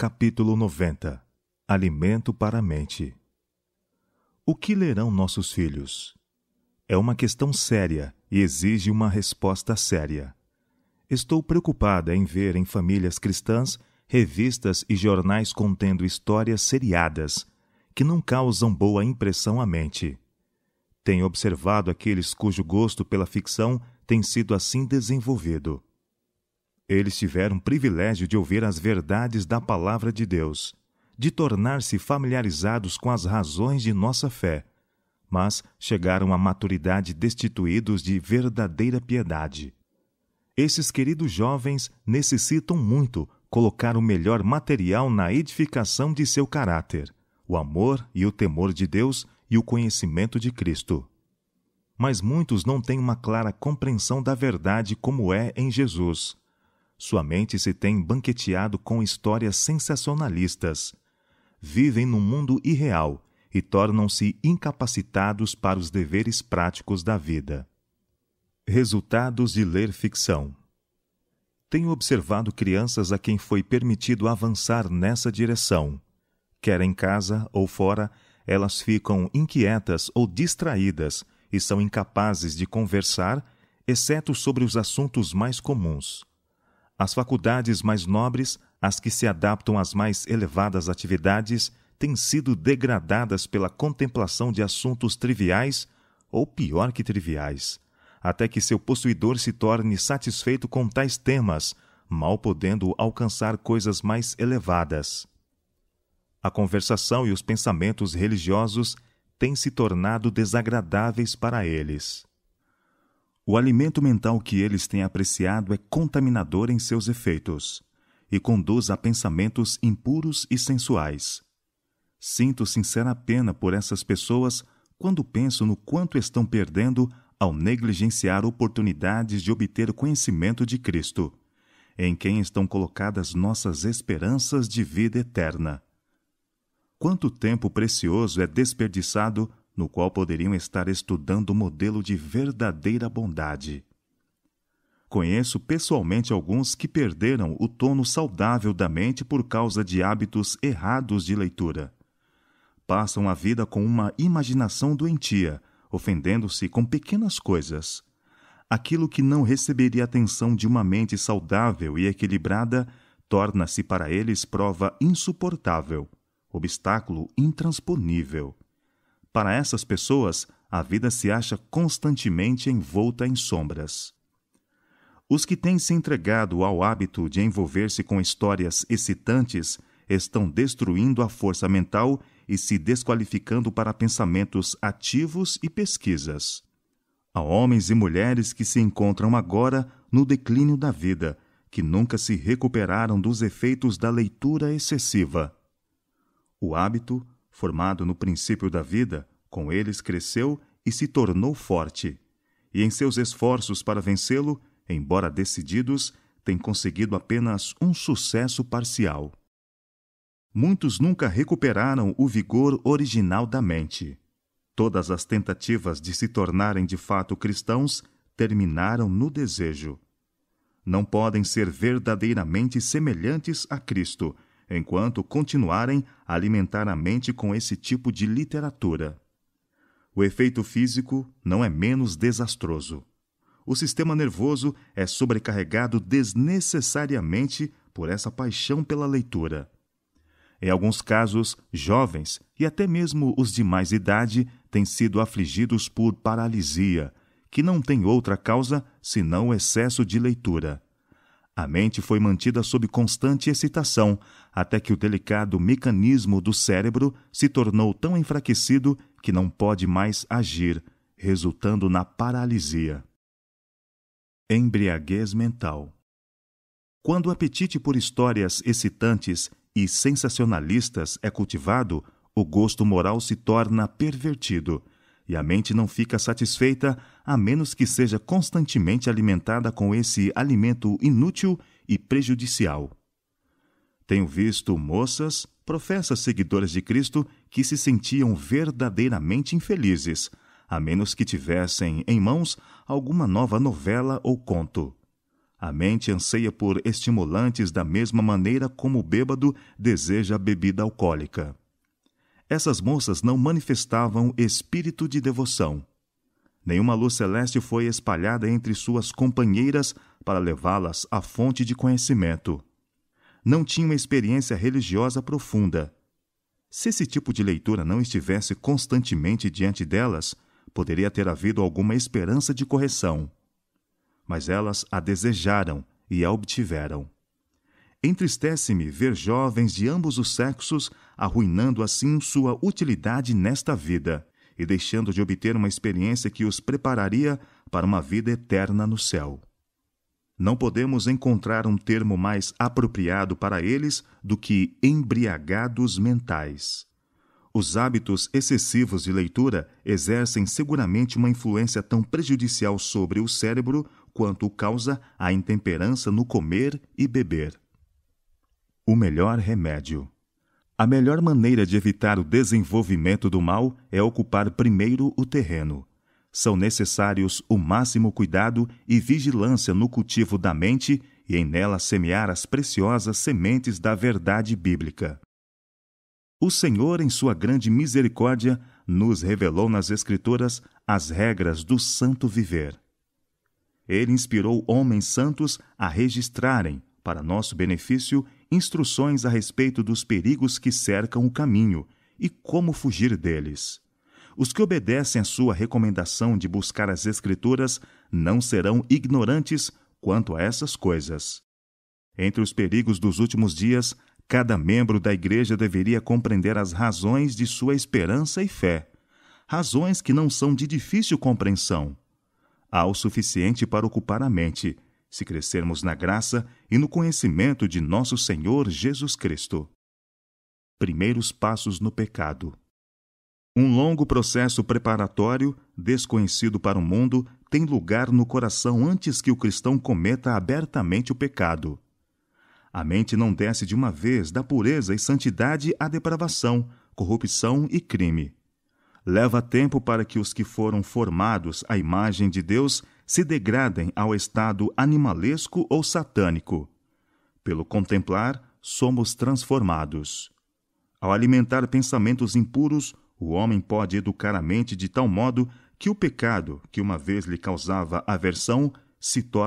Capítulo 90 Alimento para a mente. O que lerão nossos filhos? É uma questão séria e exige uma resposta séria. Estou preocupada em ver em famílias cristãs revistas e jornais contendo histórias seriadas que não causam boa impressão à mente. Tenho observado aqueles cujo gosto pela ficção tem sido assim desenvolvido. Eles tiveram privilégio de ouvir as verdades da palavra de Deus, de tornar-se familiarizados com as razões de nossa fé, mas chegaram à maturidade destituídos de verdadeira piedade. Esses queridos jovens necessitam muito colocar o melhor material na edificação de seu caráter, o amor e o temor de Deus e o conhecimento de Cristo. Mas muitos não têm uma clara compreensão da verdade como é em Jesus sua mente se tem banqueteado com histórias sensacionalistas. Vivem num mundo irreal e tornam-se incapacitados para os deveres práticos da vida. Resultados de ler ficção. Tenho observado crianças a quem foi permitido avançar nessa direção. Quer em casa ou fora, elas ficam inquietas ou distraídas e são incapazes de conversar, exceto sobre os assuntos mais comuns. As faculdades mais nobres, as que se adaptam às mais elevadas atividades, têm sido degradadas pela contemplação de assuntos triviais ou pior que triviais, até que seu possuidor se torne satisfeito com tais temas, mal podendo alcançar coisas mais elevadas. A conversação e os pensamentos religiosos têm se tornado desagradáveis para eles. O alimento mental que eles têm apreciado é contaminador em seus efeitos e conduz a pensamentos impuros e sensuais. Sinto sincera pena por essas pessoas quando penso no quanto estão perdendo ao negligenciar oportunidades de obter conhecimento de Cristo, em quem estão colocadas nossas esperanças de vida eterna. Quanto tempo precioso é desperdiçado no qual poderiam estar estudando o modelo de verdadeira bondade. Conheço pessoalmente alguns que perderam o tono saudável da mente por causa de hábitos errados de leitura. Passam a vida com uma imaginação doentia, ofendendo-se com pequenas coisas. Aquilo que não receberia atenção de uma mente saudável e equilibrada torna-se para eles prova insuportável, obstáculo intransponível. Para essas pessoas, a vida se acha constantemente envolta em sombras. Os que têm se entregado ao hábito de envolver-se com histórias excitantes estão destruindo a força mental e se desqualificando para pensamentos ativos e pesquisas. Há homens e mulheres que se encontram agora no declínio da vida, que nunca se recuperaram dos efeitos da leitura excessiva. O hábito, Formado no princípio da vida, com eles cresceu e se tornou forte. E em seus esforços para vencê-lo, embora decididos, tem conseguido apenas um sucesso parcial. Muitos nunca recuperaram o vigor original da mente. Todas as tentativas de se tornarem de fato cristãos terminaram no desejo. Não podem ser verdadeiramente semelhantes a Cristo enquanto continuarem a alimentar a mente com esse tipo de literatura. O efeito físico não é menos desastroso. O sistema nervoso é sobrecarregado desnecessariamente por essa paixão pela leitura. Em alguns casos, jovens e até mesmo os de mais idade têm sido afligidos por paralisia, que não tem outra causa senão o excesso de leitura. A mente foi mantida sob constante excitação até que o delicado mecanismo do cérebro se tornou tão enfraquecido que não pode mais agir, resultando na paralisia. Embriaguez mental. Quando o apetite por histórias excitantes e sensacionalistas é cultivado, o gosto moral se torna pervertido e a mente não fica satisfeita a menos que seja constantemente alimentada com esse alimento inútil e prejudicial. Tenho visto moças, professas seguidoras de Cristo, que se sentiam verdadeiramente infelizes, a menos que tivessem em mãos alguma nova novela ou conto. A mente anseia por estimulantes da mesma maneira como o bêbado deseja a bebida alcoólica. Essas moças não manifestavam espírito de devoção. Nenhuma luz celeste foi espalhada entre suas companheiras para levá-las à fonte de conhecimento. Não tinham experiência religiosa profunda. Se esse tipo de leitura não estivesse constantemente diante delas, poderia ter havido alguma esperança de correção. Mas elas a desejaram e a obtiveram. Entristece-me ver jovens de ambos os sexos arruinando assim sua utilidade nesta vida e deixando de obter uma experiência que os prepararia para uma vida eterna no céu. Não podemos encontrar um termo mais apropriado para eles do que embriagados mentais. Os hábitos excessivos de leitura exercem seguramente uma influência tão prejudicial sobre o cérebro quanto causa a intemperança no comer e beber. O melhor remédio. A melhor maneira de evitar o desenvolvimento do mal é ocupar primeiro o terreno. São necessários o máximo cuidado e vigilância no cultivo da mente e em nela semear as preciosas sementes da verdade bíblica. O Senhor, em sua grande misericórdia, nos revelou nas Escrituras as regras do santo viver. Ele inspirou homens santos a registrarem, para nosso benefício instruções a respeito dos perigos que cercam o caminho e como fugir deles. Os que obedecem à sua recomendação de buscar as Escrituras não serão ignorantes quanto a essas coisas. Entre os perigos dos últimos dias, cada membro da igreja deveria compreender as razões de sua esperança e fé, razões que não são de difícil compreensão. Há o suficiente para ocupar a mente se crescermos na graça e no conhecimento de nosso Senhor Jesus Cristo. Primeiros passos no pecado. Um longo processo preparatório, desconhecido para o mundo, tem lugar no coração antes que o cristão cometa abertamente o pecado. A mente não desce de uma vez da pureza e santidade à depravação, corrupção e crime. Leva tempo para que os que foram formados à imagem de Deus se degradem ao estado animalesco ou satânico. Pelo contemplar, somos transformados. Ao alimentar pensamentos impuros, o homem pode educar a mente de tal modo que o pecado, que uma vez lhe causava aversão, se torna